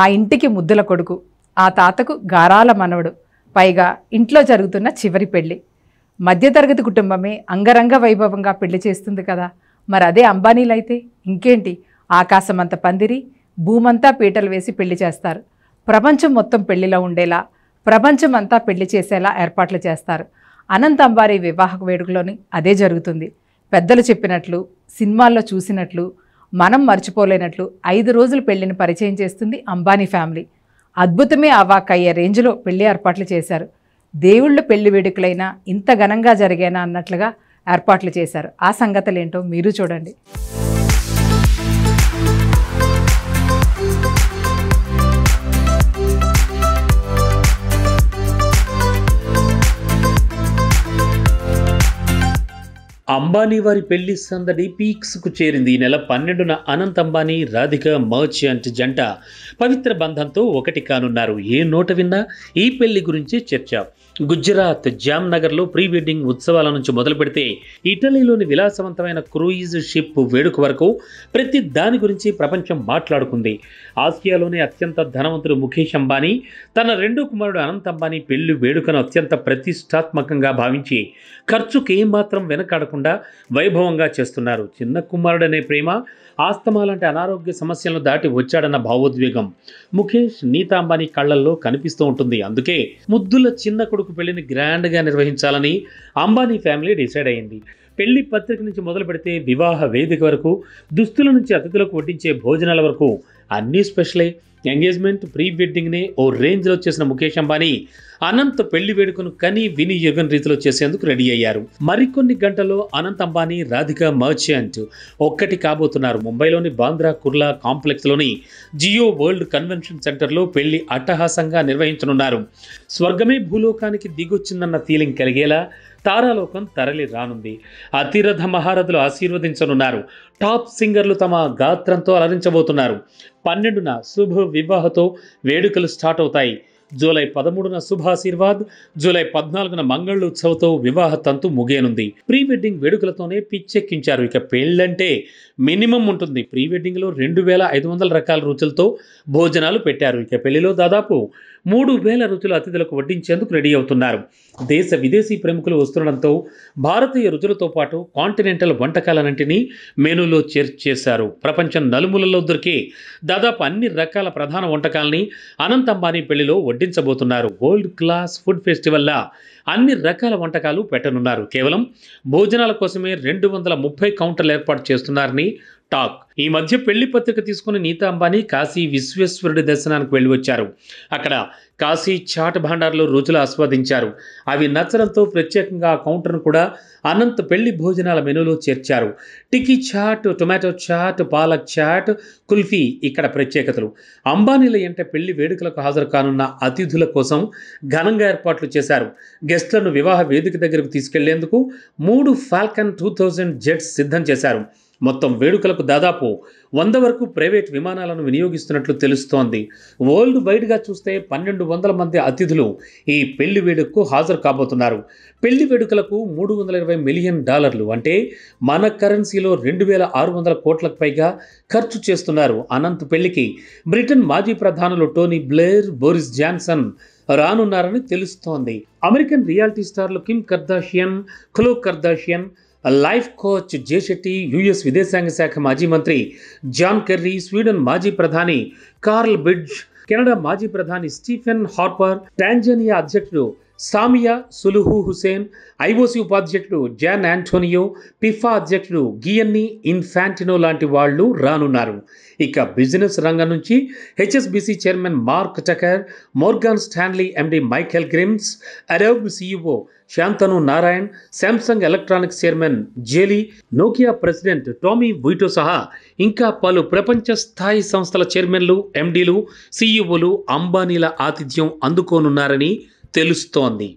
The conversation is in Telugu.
ఆ ఇంటికి ముద్దుల కొడుకు ఆ తాతకు గారాల మనవడు పైగా ఇంట్లో జరుగుతున్న చివరి పెళ్లి మధ్యతరగతి కుటుంబమే అంగరంగ వైభవంగా పెళ్లి చేస్తుంది కదా మరి అదే అంబానీలైతే ఇంకేంటి ఆకాశమంత పందిరి భూమంతా పీటలు వేసి పెళ్లి చేస్తారు ప్రపంచం మొత్తం పెళ్లిలో ఉండేలా ప్రపంచమంతా పెళ్లి చేసేలా ఏర్పాట్లు చేస్తారు అనంత అంబారీ వివాహ వేడుకలోని అదే జరుగుతుంది పెద్దలు చెప్పినట్లు సినిమాల్లో చూసినట్లు మనం మర్చిపోలేనట్లు ఐదు రోజులు పెళ్లిని పరిచయం చేస్తుంది అంబానీ ఫ్యామిలీ అద్భుతమే అయ్యే రేంజ్లో పెళ్లి ఏర్పాట్లు చేశారు దేవుళ్ళ పెళ్లి వేడుకలైనా ఇంత ఘనంగా జరిగేనా అన్నట్లుగా ఏర్పాట్లు చేశారు ఆ సంగతులు ఏంటో మీరు చూడండి అంబానీ వారి పెళ్లి సందడి పీక్స్కు చేరింది ఈ నెల పన్నెండున అనంత్ అంబానీ రాధిక మర్చెంట్ జంట పవిత్ర బంధంతో ఒకటి కానున్నారు ఏ నోట విన్నా ఈ పెళ్లి గురించి చర్చ గుజరాత్ జామ్నగర్లో ప్రీ వెడ్డింగ్ ఉత్సవాల నుంచి మొదలు పెడితే ఇటలీలోని విలాసవంతమైన క్రూయిజ్ షిప్ వేడుక వరకు ప్రతి దాని గురించి ప్రపంచం మాట్లాడుకుంది ఆసియాలోనే అత్యంత ధనవంతుడు ముఖేష్ అంబానీ తన రెండో కుమారుడు అనంత్ అంబానీ పెళ్లి వేడుకను అత్యంత ప్రతిష్టాత్మకంగా భావించి ఖర్చుకు ఏమాత్రం వెనకాడకుండా వైభవంగా చేస్తున్నారు చిన్న కుమారుడనే ప్రేమ ఆస్తమా లాంటి అనారోగ్య సమస్యలను దాటి వచ్చాడన్న భావోద్వేగం ముఖేష్ నీతా అంబానీ కళ్ళల్లో కనిపిస్తూ ఉంటుంది అందుకే ముద్దుల చిన్న కొడుకు కొడుకు పెళ్లిని గ్రాండ్గా నిర్వహించాలని అంబానీ ఫ్యామిలీ డిసైడ్ అయింది పెళ్లి పత్రిక నుంచి మొదలు పెడితే వివాహ వేదిక వరకు దుస్తుల నుంచి అతిథులకు వడ్డించే భోజనాల వరకు అన్నీ స్పెషలే ఎంగేజ్మెంట్ ప్రీ వెడ్డింగ్ని ఓ రేంజ్లో చేసిన ముఖేష్ అంబానీ అనంత్ పెళ్లి వేడుకను కని విని ఎరుగని రీతిలో చేసేందుకు రెడీ అయ్యారు మరికొన్ని గంటల్లో అనంత్ అంబానీ రాధిక మర్చెంట్ ఒక్కటి కాబోతున్నారు ముంబైలోని బాంద్రా కుర్లా కాంప్లెక్స్లోని జియో వరల్డ్ కన్వెన్షన్ సెంటర్లో పెళ్లి అట్టహాసంగా నిర్వహించనున్నారు స్వర్గమే భూలోకానికి దిగొచ్చిందన్న ఫీలింగ్ కలిగేలా తారాలోకం తరలి రానుంది అతిరథ మహారథులు ఆశీర్వదించనున్నారు టాప్ సింగర్లు తమ గాత్రంతో అలరించబోతున్నారు పన్నెండున శుభ వివాహతో వేడుకలు స్టార్ట్ అవుతాయి జూలై పదమూడున శుభాశీర్వాద్ జూలై పద్నాలుగున ఉత్సవతో వివాహ తంతు ముగియనుంది ప్రీ వెడ్డింగ్ వేడుకలతోనే పిచ్చెక్కించారు ఇక పెళ్ళంటే మినిమం ఉంటుంది ప్రీ వెడ్డింగ్లో రెండు వేల ఐదు వందల రకాల రుచులతో భోజనాలు పెట్టారు ఇక పెళ్లిలో దాదాపు మూడు వేల రుచులు అతిథులకు వడ్డించేందుకు రెడీ అవుతున్నారు దేశ విదేశీ ప్రముఖులు వస్తుండడంతో భారతీయ రుచులతో పాటు కాంటినెంటల్ వంటకాలన్నింటినీ మెనూలో చేర్చేశారు చేశారు ప్రపంచం నలుమూలలో దొరికే దాదాపు అన్ని రకాల ప్రధాన వంటకాల్ని అనంత అంబానీ పెళ్లిలో వడ్డీ పెట్టించబోతున్నారు వరల్డ్ క్లాస్ ఫుడ్ ఫెస్టివల్లా అన్ని రకాల వంటకాలు పెట్టనున్నారు కేవలం భోజనాల కోసమే రెండు వందల ముప్పై కౌంటర్లు ఏర్పాటు చేస్తున్నారని టాక్ ఈ మధ్య పెళ్లి పత్రిక తీసుకున్న నీతా అంబానీ కాశీ విశ్వేశ్వరుడి దర్శనానికి వెళ్ళి వచ్చారు అక్కడ కాశీ చాట్ భాండార్లో రుచులు ఆస్వాదించారు అవి నచ్చడంతో ప్రత్యేకంగా ఆ కౌంటర్ను కూడా అనంత పెళ్లి భోజనాల మెనూలో చేర్చారు టికీ చాట్ టొమాటో చాట్ పాలక్ చాట్ కుల్ఫీ ఇక్కడ ప్రత్యేకతలు అంబానీల ఎంట పెళ్లి వేడుకలకు హాజరు కానున్న అతిథుల కోసం ఘనంగా ఏర్పాట్లు చేశారు గెస్ట్లను వివాహ వేదిక దగ్గరకు తీసుకెళ్లేందుకు మూడు ఫాల్కన్ టూ థౌజండ్ జెట్స్ సిద్ధం చేశారు మొత్తం వేడుకలకు దాదాపు వంద వరకు ప్రైవేట్ విమానాలను వినియోగిస్తున్నట్లు తెలుస్తోంది వరల్డ్ వైడ్గా చూస్తే పన్నెండు వందల మంది అతిథులు ఈ పెళ్లి వేడుకకు హాజరు కాబోతున్నారు పెళ్లి వేడుకలకు మూడు వందల ఇరవై మిలియన్ డాలర్లు అంటే మన కరెన్సీలో రెండు వేల ఆరు వందల కోట్లకు పైగా ఖర్చు చేస్తున్నారు అనంత్ పెళ్లికి బ్రిటన్ మాజీ ప్రధానులు టోనీ బ్లేర్ బోరిస్ జాన్సన్ రానున్నారని తెలుస్తోంది అమెరికన్ రియాలిటీ స్టార్లు Kim Kardashian Khloe Kardashian life coach Jay Shetty विदेशांग शाख मजी मंत्री जॉन कर्री स्वीडन मजी प्रधानी कार्ल बिड्ज कनडा मजी प्रधानी स्टीफन हारपर् टांजनी अद्यक्ष సామియా సులుహు హుసేన్ ఐఓసి ఉపాధ్యక్షుడు జాన్ ఆంటోనియో పిఫా అధ్యక్షుడు గియన్ని ఇన్ఫాంటినో లాంటి వాళ్ళు రానున్నారు ఇక బిజినెస్ రంగం నుంచి HSBC chairman Mark Tucker Morgan Stanley MD Michael Grimes అరబ్ CEO Shantanu Narayen Samsung Electronics chairman Jay Lee Nokia president Tommi Uitto సహా ఇంకా పలు ప్రపంచ స్థాయి సంస్థల చైర్మన్లు ఎండీలు సీఈఓలు అంబానీల ఆతిథ్యం అందుకోనున్నారని తెలుస్తోంది